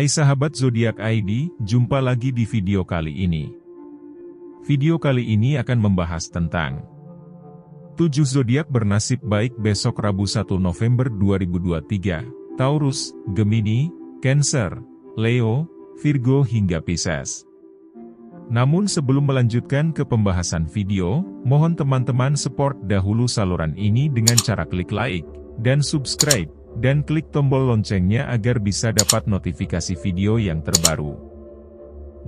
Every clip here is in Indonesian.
Hai sahabat zodiak ID, jumpa lagi di video kali ini. Video kali ini akan membahas tentang 7 zodiak bernasib baik besok Rabu 1 November 2023, Taurus, Gemini, Cancer, Leo, Virgo hingga Pisces. Namun sebelum melanjutkan ke pembahasan video, mohon teman-teman support dahulu saluran ini dengan cara klik like dan subscribe dan klik tombol loncengnya agar bisa dapat notifikasi video yang terbaru.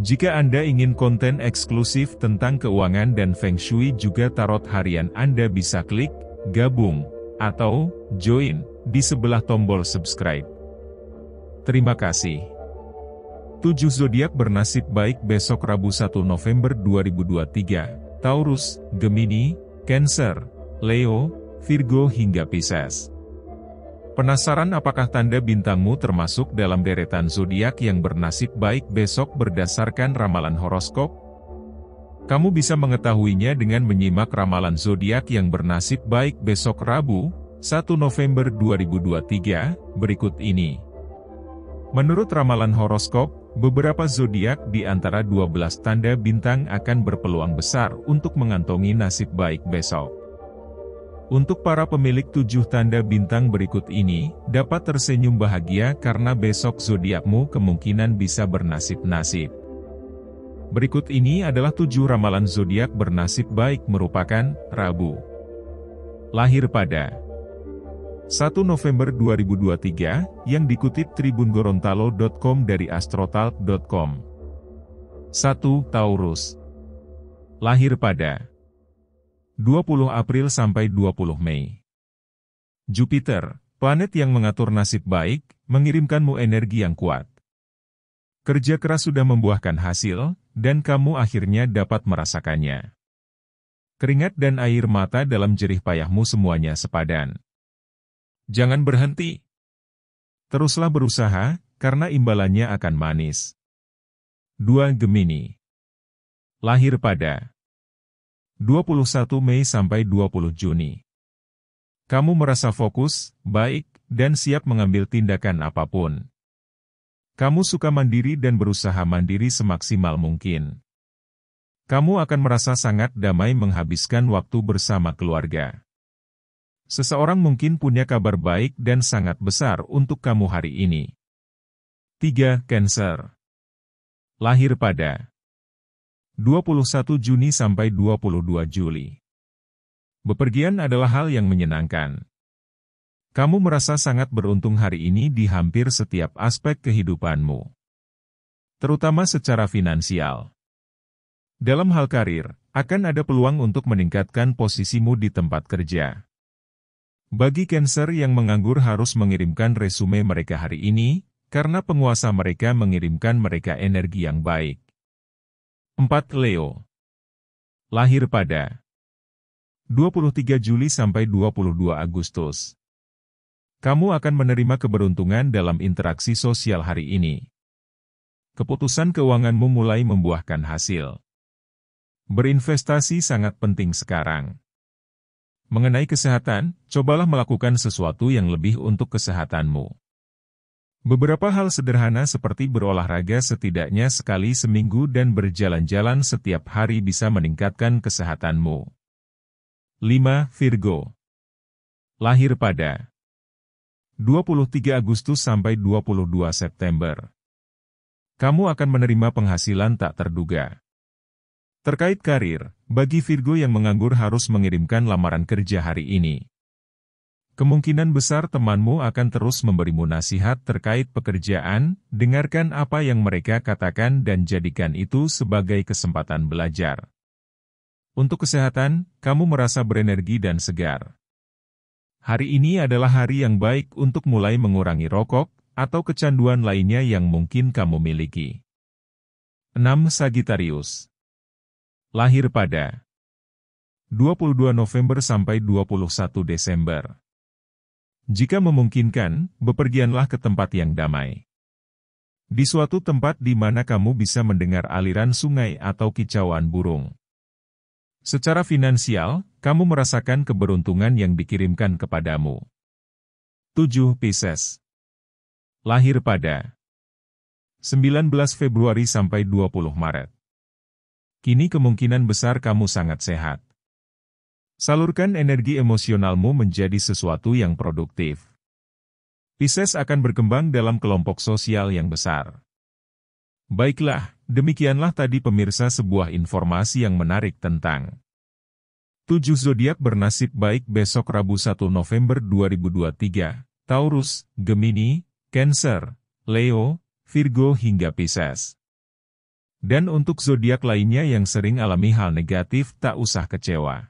Jika Anda ingin konten eksklusif tentang keuangan dan Feng Shui juga tarot harian Anda bisa klik, gabung, atau join di sebelah tombol subscribe. Terima kasih. 7 zodiak bernasib baik besok Rabu 1 November 2023. Taurus, Gemini, Cancer, Leo, Virgo hingga Pisces. Penasaran apakah tanda bintangmu termasuk dalam deretan zodiak yang bernasib baik besok berdasarkan ramalan horoskop? Kamu bisa mengetahuinya dengan menyimak ramalan zodiak yang bernasib baik besok Rabu, 1 November 2023, berikut ini. Menurut ramalan horoskop, beberapa zodiak di antara 12 tanda bintang akan berpeluang besar untuk mengantongi nasib baik besok. Untuk para pemilik tujuh tanda bintang berikut ini, dapat tersenyum bahagia karena besok zodiakmu kemungkinan bisa bernasib-nasib. Berikut ini adalah tujuh ramalan zodiak bernasib baik merupakan Rabu. Lahir pada 1 November 2023, yang dikutip Tribun Gorontalo.com dari astrotalk.com. 1. Taurus Lahir pada 20 April sampai 20 Mei. Jupiter, planet yang mengatur nasib baik, mengirimkanmu energi yang kuat. Kerja keras sudah membuahkan hasil, dan kamu akhirnya dapat merasakannya. Keringat dan air mata dalam jerih payahmu semuanya sepadan. Jangan berhenti. Teruslah berusaha, karena imbalannya akan manis. 2 Gemini Lahir pada 21 Mei sampai 20 Juni. Kamu merasa fokus, baik, dan siap mengambil tindakan apapun. Kamu suka mandiri dan berusaha mandiri semaksimal mungkin. Kamu akan merasa sangat damai menghabiskan waktu bersama keluarga. Seseorang mungkin punya kabar baik dan sangat besar untuk kamu hari ini. 3. Cancer Lahir pada 21 Juni sampai 22 Juli. Bepergian adalah hal yang menyenangkan. Kamu merasa sangat beruntung hari ini di hampir setiap aspek kehidupanmu. Terutama secara finansial. Dalam hal karir, akan ada peluang untuk meningkatkan posisimu di tempat kerja. Bagi Cancer yang menganggur harus mengirimkan resume mereka hari ini, karena penguasa mereka mengirimkan mereka energi yang baik. 4. Leo Lahir pada 23 Juli sampai 22 Agustus. Kamu akan menerima keberuntungan dalam interaksi sosial hari ini. Keputusan keuanganmu mulai membuahkan hasil. Berinvestasi sangat penting sekarang. Mengenai kesehatan, cobalah melakukan sesuatu yang lebih untuk kesehatanmu. Beberapa hal sederhana seperti berolahraga setidaknya sekali seminggu dan berjalan-jalan setiap hari bisa meningkatkan kesehatanmu. 5. Virgo Lahir pada 23 Agustus sampai 22 September. Kamu akan menerima penghasilan tak terduga. Terkait karir, bagi Virgo yang menganggur harus mengirimkan lamaran kerja hari ini. Kemungkinan besar temanmu akan terus memberimu nasihat terkait pekerjaan, dengarkan apa yang mereka katakan dan jadikan itu sebagai kesempatan belajar. Untuk kesehatan, kamu merasa berenergi dan segar. Hari ini adalah hari yang baik untuk mulai mengurangi rokok atau kecanduan lainnya yang mungkin kamu miliki. 6. Sagittarius Lahir pada 22 November sampai 21 Desember jika memungkinkan, bepergianlah ke tempat yang damai. Di suatu tempat di mana kamu bisa mendengar aliran sungai atau kicauan burung. Secara finansial, kamu merasakan keberuntungan yang dikirimkan kepadamu. 7 Pisces Lahir pada 19 Februari sampai 20 Maret. Kini kemungkinan besar kamu sangat sehat. Salurkan energi emosionalmu menjadi sesuatu yang produktif. Pisces akan berkembang dalam kelompok sosial yang besar. Baiklah, demikianlah tadi pemirsa sebuah informasi yang menarik tentang 7 zodiak bernasib baik besok Rabu 1 November 2023, Taurus, Gemini, Cancer, Leo, Virgo hingga Pisces. Dan untuk zodiak lainnya yang sering alami hal negatif tak usah kecewa.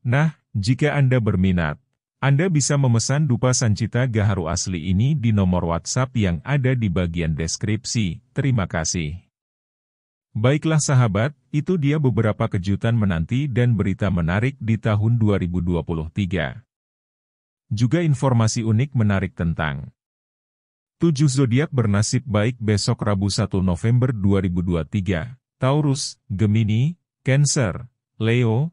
Nah, jika Anda berminat, Anda bisa memesan dupa sancita gaharu asli ini di nomor WhatsApp yang ada di bagian deskripsi. Terima kasih. Baiklah sahabat, itu dia beberapa kejutan menanti dan berita menarik di tahun 2023. Juga informasi unik menarik tentang 7 zodiak bernasib baik besok Rabu 1 November 2023. Taurus, Gemini, Cancer, Leo,